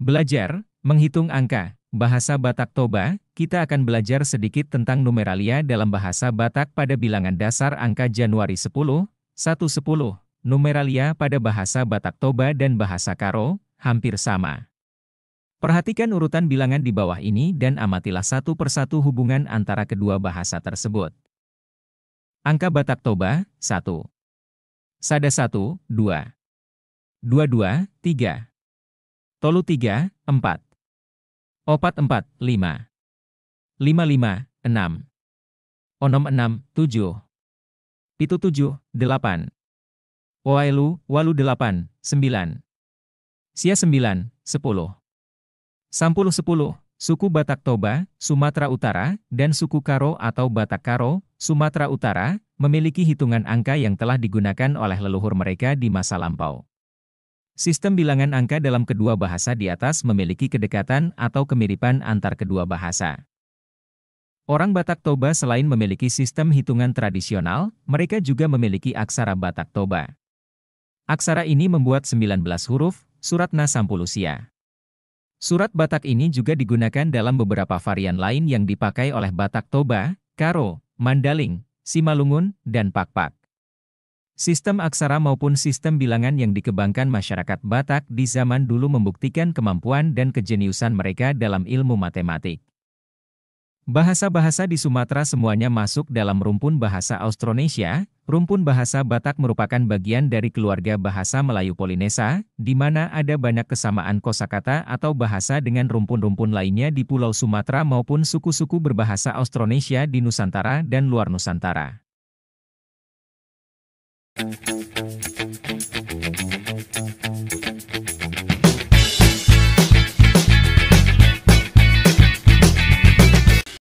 Belajar, menghitung angka, bahasa Batak Toba, kita akan belajar sedikit tentang numeralia dalam bahasa Batak pada bilangan dasar angka Januari 10, 110. Numeralia pada bahasa Batak Toba dan bahasa Karo, hampir sama. Perhatikan urutan bilangan di bawah ini dan amatilah satu persatu hubungan antara kedua bahasa tersebut. Angka Batak Toba, 1. Sada 1, 2. 22, 3. Tolu 3, 4. Opat 4, 5. lima lima, 6. Onom 6, 7. Pitu 7, 8. Wailu, Walu 8, 9. Sia 9, 10. Sampul 10, suku Batak Toba, Sumatera Utara, dan suku Karo atau Batak Karo, Sumatera Utara, memiliki hitungan angka yang telah digunakan oleh leluhur mereka di masa lampau. Sistem bilangan angka dalam kedua bahasa di atas memiliki kedekatan atau kemiripan antar kedua bahasa. Orang Batak Toba selain memiliki sistem hitungan tradisional, mereka juga memiliki aksara Batak Toba. Aksara ini membuat 19 huruf, surat Nasampulusia. Surat Batak ini juga digunakan dalam beberapa varian lain yang dipakai oleh Batak Toba, Karo, Mandaling, Simalungun, dan Pakpak. Sistem aksara maupun sistem bilangan yang dikembangkan masyarakat Batak di zaman dulu membuktikan kemampuan dan kejeniusan mereka dalam ilmu matematik. Bahasa-bahasa di Sumatera semuanya masuk dalam rumpun bahasa Austronesia. Rumpun bahasa Batak merupakan bagian dari keluarga bahasa Melayu Polinesia, di mana ada banyak kesamaan kosakata atau bahasa dengan rumpun-rumpun lainnya di Pulau Sumatera maupun suku-suku berbahasa Austronesia di Nusantara dan luar Nusantara. Thank you.